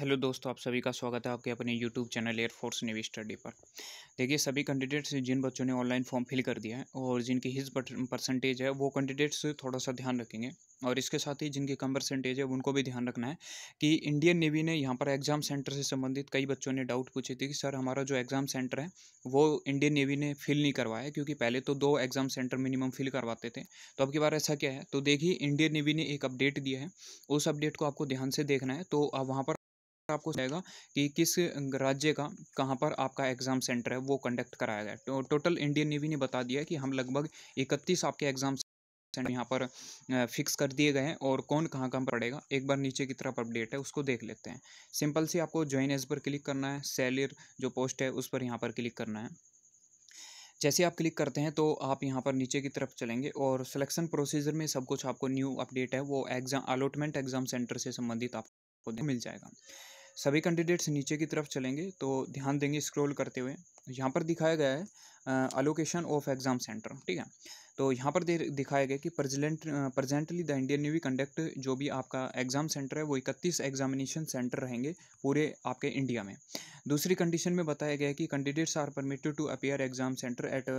hello दोस्तों आप सभी का स्वागत है आपके अपने YouTube channel air force navy study पर देखिए सभी कैंडिडेट्स जिन बच्चों ने ऑनलाइन फॉर्म फिल कर दिया है और जिनकी हिज परसेंटेज है वो कैंडिडेट्स थोड़ा सा ध्यान रखेंगे और इसके साथ ही जिनकी कम परसेंटेज है उनको भी ध्यान रखना है कि इंडियन नेवी ने यहाँ पर एग्ज़ाम सेंटर से संबंधित कई बच्चों ने डाउट पूछे थे कि सर हमारा जो एग्ज़ाम सेंटर है वो इंडियन नेवी ने फिल नहीं करवाया क्योंकि पहले तो दो एग्ज़ाम सेंटर मिनिमम फिल करवाते थे तो अब की बार ऐसा क्या है तो देखिए इंडियन नेवी ने एक अपडेट दिया है उस अपडेट को आपको ध्यान से देखना है तो वहाँ पर आपको जाएगा कि किस राज्य का कहाँ पर आपका एग्ज़ाम सेंटर है वो कंडक्ट कराया गया तो, टोटल इंडियन नेवी ने बता दिया कि हम लगभग इकतीस आपके एग्ज़ाम सेंटर यहाँ पर फिक्स कर दिए गए हैं और कौन कहाँ कहाँ पड़ेगा एक बार नीचे की तरफ अपडेट है उसको देख लेते हैं सिंपल से आपको ज्वाइन एज पर क्लिक करना है सैलर जो पोस्ट है उस पर यहाँ पर क्लिक करना है जैसे आप क्लिक करते हैं तो आप यहां पर नीचे की तरफ चलेंगे और सिलेक्शन प्रोसीजर में सब कुछ आपको न्यू अपडेट है वो एग्ज़ाम अलॉटमेंट एग्ज़ाम सेंटर से संबंधित आपको मिल जाएगा सभी कैंडिडेट्स नीचे की तरफ चलेंगे तो ध्यान देंगे स्क्रॉल करते हुए यहाँ पर दिखाया गया है अलोकेशन ऑफ एग्ज़ाम सेंटर ठीक है तो यहाँ पर दिखाया गया कि present presently the Indian Navy conduct जो भी आपका एग्ज़ाम सेंटर है वो इकतीस एग्जामिनेशन सेंटर रहेंगे पूरे आपके इंडिया में दूसरी कंडीशन में बताया गया कि candidates are permitted to appear exam centre at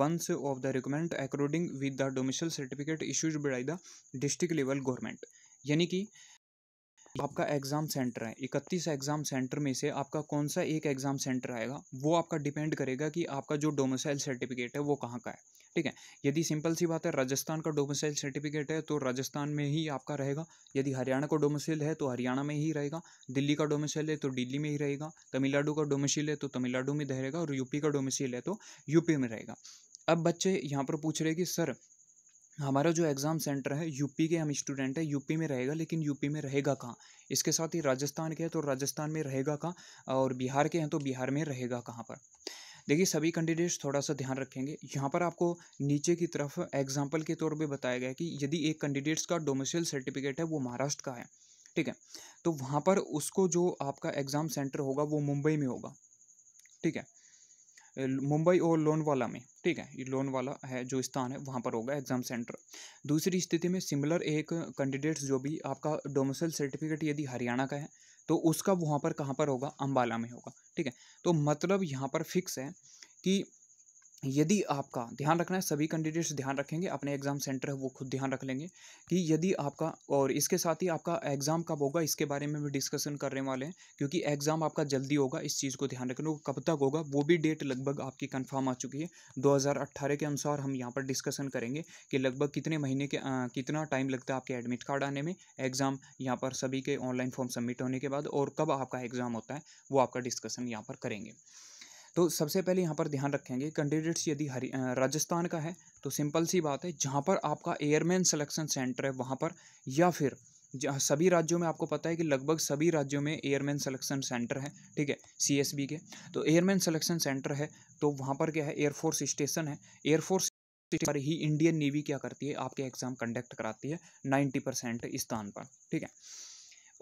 once of the recommend according with the domicile certificate issues by the district level government यानी कि आपका एग्ज़ाम सेंटर है इकतीस एग्ज़ाम सेंटर में से आपका कौन सा एक एग्ज़ाम सेंटर आएगा वो आपका डिपेंड करेगा कि आपका जो डोमिसाइल सर्टिफिकेट है वो कहाँ का है ठीक है यदि सिंपल सी बात है राजस्थान का डोमिसाइल सर्टिफिकेट है तो राजस्थान में ही आपका रहेगा यदि हरियाणा का डोमिसाइल है तो हरियाणा में ही रहेगा दिल्ली का डोमिसाइल है तो दिल्ली में ही रहेगा तमिलनाडु का डोमिसाइल है तो तमिलनाडु में रहेगा और यूपी का डोमिसाइल है तो यूपी में रहेगा अब बच्चे यहाँ पर पूछ रहे कि सर हमारा जो एग्ज़ाम सेंटर है यूपी के हम स्टूडेंट हैं यूपी में रहेगा लेकिन यूपी में रहेगा कहाँ इसके साथ ही राजस्थान के हैं तो राजस्थान में रहेगा कहाँ और बिहार के हैं तो बिहार में रहेगा कहाँ पर देखिए सभी कैंडिडेट्स थोड़ा सा ध्यान रखेंगे यहाँ पर आपको नीचे की तरफ एग्जाम्पल के तौर पर बताया गया कि यदि एक कैंडिडेट्स का डोमेसिल सर्टिफिकेट है वो महाराष्ट्र का है ठीक है तो वहाँ पर उसको जो आपका एग्ज़ाम सेंटर होगा वो मुंबई में होगा ठीक है मुंबई और लोनवाला में ठीक है ये लोनवाला है जो स्थान है वहाँ पर होगा एग्ज़ाम सेंटर दूसरी स्थिति में सिमिलर एक कैंडिडेट्स जो भी आपका डोमिसल सर्टिफिकेट यदि हरियाणा का है तो उसका वहाँ पर कहाँ पर होगा अम्बाला में होगा ठीक है तो मतलब यहाँ पर फिक्स है कि यदि आपका ध्यान रखना है सभी कैंडिडेट्स ध्यान रखेंगे अपने एग्ज़ाम सेंटर है वो खुद ध्यान रख लेंगे कि यदि आपका और इसके साथ ही आपका एग्ज़ाम कब होगा इसके बारे में भी डिस्कशन करने वाले हैं क्योंकि एग्ज़ाम आपका जल्दी होगा इस चीज़ को ध्यान रखना कब तक होगा वो भी डेट लगभग आपकी कन्फर्म आ चुकी है दो के अनुसार हम यहाँ पर डिस्कशन करेंगे कि लगभग कितने महीने के आ, कितना टाइम लगता है आपके एडमिट कार्ड आने में एग्ज़ाम यहाँ पर सभी के ऑनलाइन फॉर्म सबमिट होने के बाद और कब आपका एग्ज़ाम होता है वो आपका डिस्कसन यहाँ पर करेंगे तो सबसे पहले यहाँ पर ध्यान रखेंगे कैंडिडेट्स यदि राजस्थान का है तो सिंपल सी बात है जहाँ पर आपका एयरमैन सिलेक्शन सेंटर है वहाँ पर या फिर सभी राज्यों में आपको पता है कि लगभग सभी राज्यों में एयरमैन सिलेक्शन सेंटर है ठीक है सी के तो एयरमैन सिलेक्शन सेंटर है तो वहाँ पर क्या है एयरफोर्स स्टेशन है एयरफोर्स पर ही इंडियन नेवी क्या करती है आपके एग्ज़ाम कंडक्ट कराती है नाइन्टी परसेंट स्थान पर ठीक है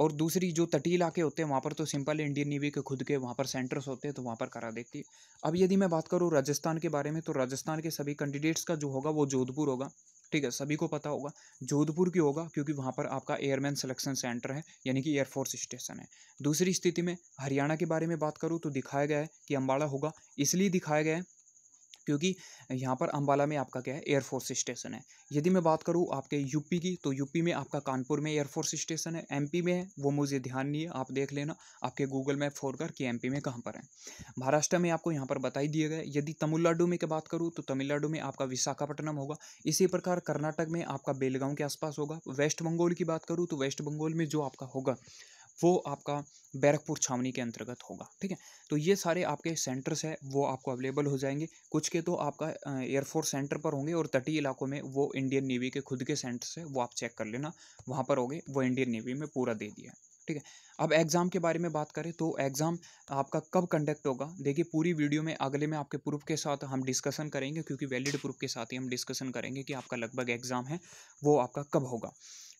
और दूसरी जो तटीय इलाके होते हैं वहाँ पर तो सिंपल इंडियन नेवी के खुद के वहाँ पर सेंटर्स होते हैं तो वहाँ पर करा देती है अब यदि मैं बात करूँ राजस्थान के बारे में तो राजस्थान के सभी कैंडिडेट्स का जो होगा वो जोधपुर होगा ठीक है सभी को पता होगा जोधपुर की होगा क्योंकि वहाँ पर आपका एयरमैन सिलेक्शन सेंटर है यानी कि एयरफोर्स स्टेशन है दूसरी स्थिति में हरियाणा के बारे में बात करूँ तो दिखाया गया है कि अम्बाड़ा होगा इसलिए दिखाया गया है क्योंकि यहाँ पर अम्बाला में आपका क्या है एयरफोर्स स्टेशन है यदि मैं बात करूँ आपके यूपी की तो यूपी में आपका कानपुर में एयरफोर्स स्टेशन है एमपी में है वो मुझे ध्यान नहीं है आप देख लेना आपके गूगल मैप फोर कर कि एम में कहाँ पर है महाराष्ट्र में आपको यहाँ पर बताई दिए गए यदि तमिलनाडु में की बात करूँ तो तमिलनाडु में आपका विशाखापट्टनम होगा इसी प्रकार कर्नाटक में आपका बेलगांव के आसपास होगा वेस्ट बंगाल की बात करूँ तो वेस्ट बंगाल में जो आपका होगा वो आपका बैरकपुर छावनी के अंतर्गत होगा ठीक है तो ये सारे आपके सेंटर्स हैं वो आपको अवेलेबल हो जाएंगे कुछ के तो आपका एयरफोर्स सेंटर पर होंगे और तटीय इलाकों में वो इंडियन नेवी के खुद के सेंटर्स हैं वो आप चेक कर लेना वहाँ पर होंगे वो इंडियन नेवी में पूरा दे दिया ठीक है अब एग्ज़ाम के बारे में बात करें तो एग्ज़ाम आपका कब कंडक्ट होगा देखिए पूरी वीडियो में अगले में आपके प्रूफ के साथ हम डिस्कशन करेंगे क्योंकि वैलिड प्रूफ के साथ ही हम डिस्कशन करेंगे कि आपका लगभग एग्ज़ाम है वो आपका कब होगा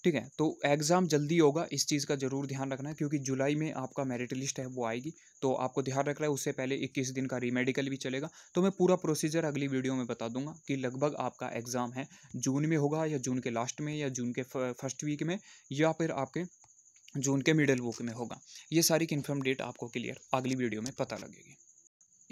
ठीक है तो एग्ज़ाम जल्दी होगा इस चीज़ का ज़रूर ध्यान रखना है क्योंकि जुलाई में आपका मेरिट लिस्ट है वो आएगी तो आपको ध्यान रखना है उससे पहले 21 दिन का रीमेडिकल भी चलेगा तो मैं पूरा प्रोसीजर अगली वीडियो में बता दूंगा कि लगभग आपका एग्ज़ाम है जून में होगा या जून के लास्ट में या जून के फर्स्ट वीक में या फिर आपके जून के मिडल वीक में होगा ये सारी कन्फर्म डेट आपको क्लियर अगली वीडियो में पता लगेगी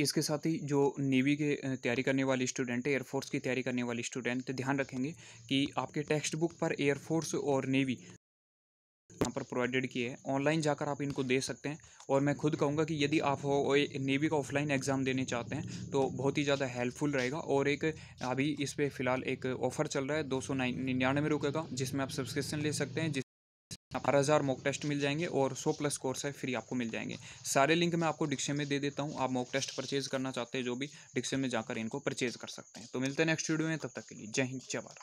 इसके साथ ही जो नेवी के तैयारी करने वाले स्टूडेंट है एयरफोर्स की तैयारी करने वाले स्टूडेंट तो ध्यान रखेंगे कि आपके टेक्स्ट बुक पर एयरफोर्स और नेवी यहाँ पर प्रोवाइडेड किए हैं ऑनलाइन जाकर आप इनको दे सकते हैं और मैं खुद कहूँगा कि यदि आप नेवी का ऑफलाइन एग्ज़ाम देने चाहते हैं तो बहुत ही ज़्यादा हेल्पफुल रहेगा और एक अभी इस पर फ़िलहाल एक ऑफ़र चल रहा है दो सौ निन्यानवे रुपये का जिसमें आप सब्सक्रिप्शन ले सकते हैं अठारह हज़ार मॉक टेस्ट मिल जाएंगे और सौ प्लस कोर्स है फ्री आपको मिल जाएंगे सारे लिंक मैं आपको डिक्शे में दे देता हूँ आप मॉक टेस्ट परचेज करना चाहते हैं जो भी डिक्शे में जाकर इनको परचेज कर सकते हैं तो मिलते हैं नेक्स्ट वीडियो में तब तक के लिए जय हिंद जय भारत